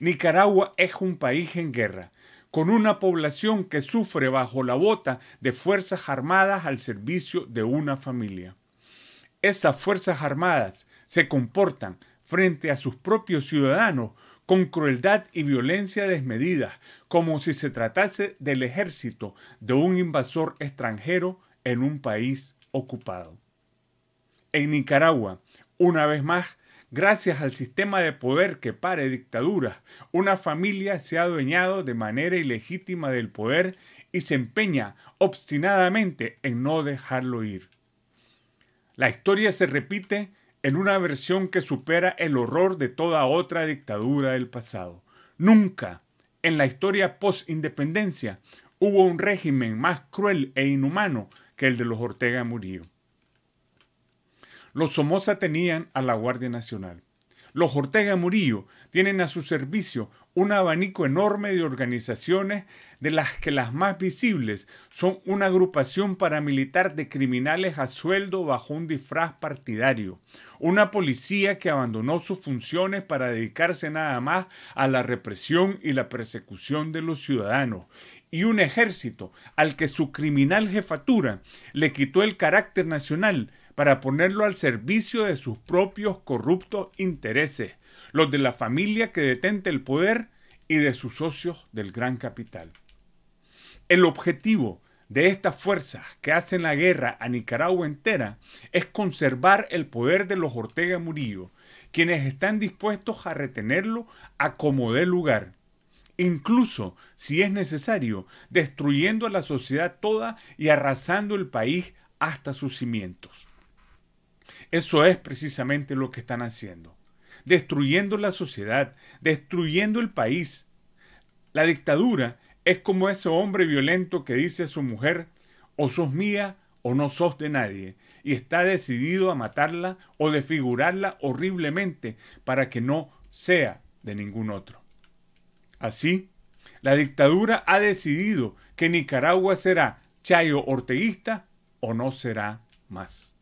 Nicaragua es un país en guerra, con una población que sufre bajo la bota de Fuerzas Armadas al servicio de una familia. Esas Fuerzas Armadas se comportan frente a sus propios ciudadanos con crueldad y violencia desmedidas, como si se tratase del ejército de un invasor extranjero en un país ocupado. En Nicaragua, una vez más, Gracias al sistema de poder que pare dictaduras, una familia se ha adueñado de manera ilegítima del poder y se empeña obstinadamente en no dejarlo ir. La historia se repite en una versión que supera el horror de toda otra dictadura del pasado. Nunca en la historia post-independencia hubo un régimen más cruel e inhumano que el de los Ortega Murillo. Los Somoza tenían a la Guardia Nacional. Los Ortega Murillo tienen a su servicio un abanico enorme de organizaciones, de las que las más visibles son una agrupación paramilitar de criminales a sueldo bajo un disfraz partidario, una policía que abandonó sus funciones para dedicarse nada más a la represión y la persecución de los ciudadanos, y un ejército al que su criminal jefatura le quitó el carácter nacional para ponerlo al servicio de sus propios corruptos intereses, los de la familia que detente el poder y de sus socios del gran capital. El objetivo de estas fuerzas que hacen la guerra a Nicaragua entera es conservar el poder de los Ortega Murillo, quienes están dispuestos a retenerlo a como dé lugar, incluso si es necesario, destruyendo a la sociedad toda y arrasando el país hasta sus cimientos. Eso es precisamente lo que están haciendo. Destruyendo la sociedad, destruyendo el país. La dictadura es como ese hombre violento que dice a su mujer, o sos mía o no sos de nadie, y está decidido a matarla o desfigurarla horriblemente para que no sea de ningún otro. Así, la dictadura ha decidido que Nicaragua será chayo orteguista o no será más.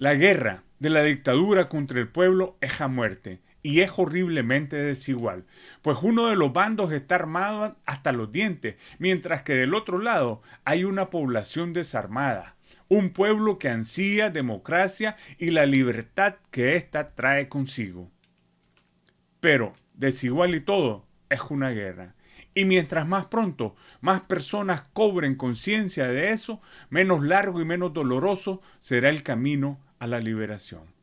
La guerra de la dictadura contra el pueblo es a muerte y es horriblemente desigual, pues uno de los bandos está armado hasta los dientes, mientras que del otro lado hay una población desarmada, un pueblo que ansía democracia y la libertad que ésta trae consigo. Pero, desigual y todo, es una guerra. Y mientras más pronto más personas cobren conciencia de eso, menos largo y menos doloroso será el camino a la liberación.